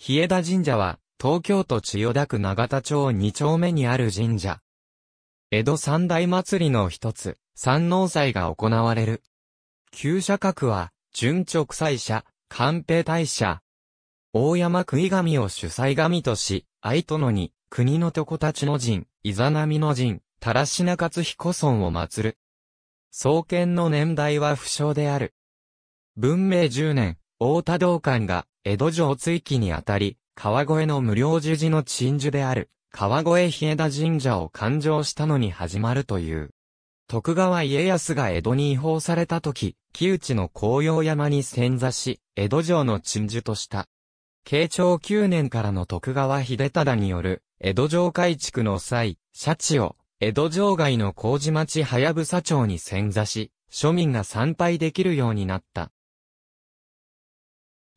日枝神社は、東京都千代田区長田町二丁目にある神社。江戸三大祭りの一つ、三能祭が行われる。旧社格は、順直祭社、官兵大社。大山い神を主祭神とし、愛殿に、国の床たちの神、イザナミの神、たらしな彦尊を祀る。創建の年代は不詳である。文明10年、大田道館が江戸城追記にあたり、川越の無料樹寺の鎮守である、川越日枝神社を勘定したのに始まるという。徳川家康が江戸に違法された時、木内の紅葉山に潜座し、江戸城の鎮守とした。慶長9年からの徳川秀忠による、江戸城改築の際、シャチを、江戸城外の麹町早草町に潜座し、庶民が参拝できるようになった。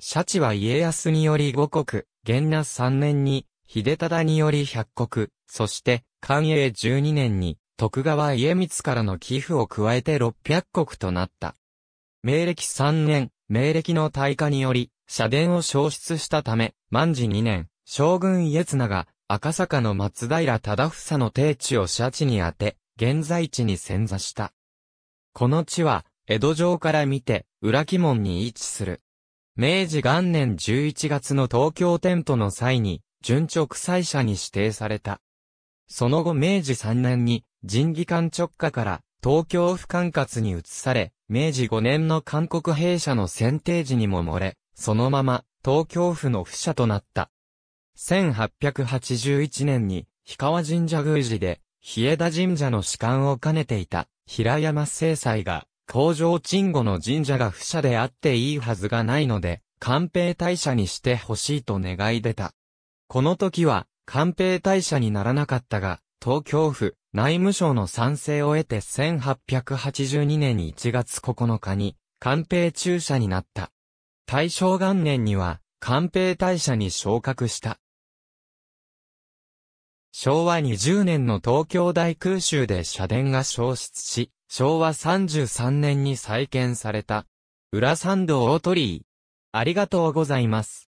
シャチは家康により五国、元那三年に、秀忠により百国、そして、寛永十二年に、徳川家光からの寄付を加えて六百国となった。明暦三年、明暦の大火により、社殿を消失したため、万治二年、将軍家綱が、赤坂の松平忠房の定地をシャチに当て、現在地に潜座した。この地は、江戸城から見て、裏木門に位置する。明治元年11月の東京店舗の際に、準直裁者に指定された。その後明治3年に、人技官直下から東京府管轄に移され、明治5年の韓国兵舎の選定時にも漏れ、そのまま東京府の府舎となった。1881年に、氷川神社宮司で、日枝神社の士官を兼ねていた、平山正斎が、登場鎮護の神社が不社であっていいはずがないので、官兵大社にしてほしいと願い出た。この時は、官兵大社にならなかったが、東京府内務省の賛成を得て1882年に1月9日に、官兵中社になった。大正元年には、官兵大社に昇格した。昭和20年の東京大空襲で社殿が消失し、昭和33年に再建された。裏参道大鳥居。ありがとうございます。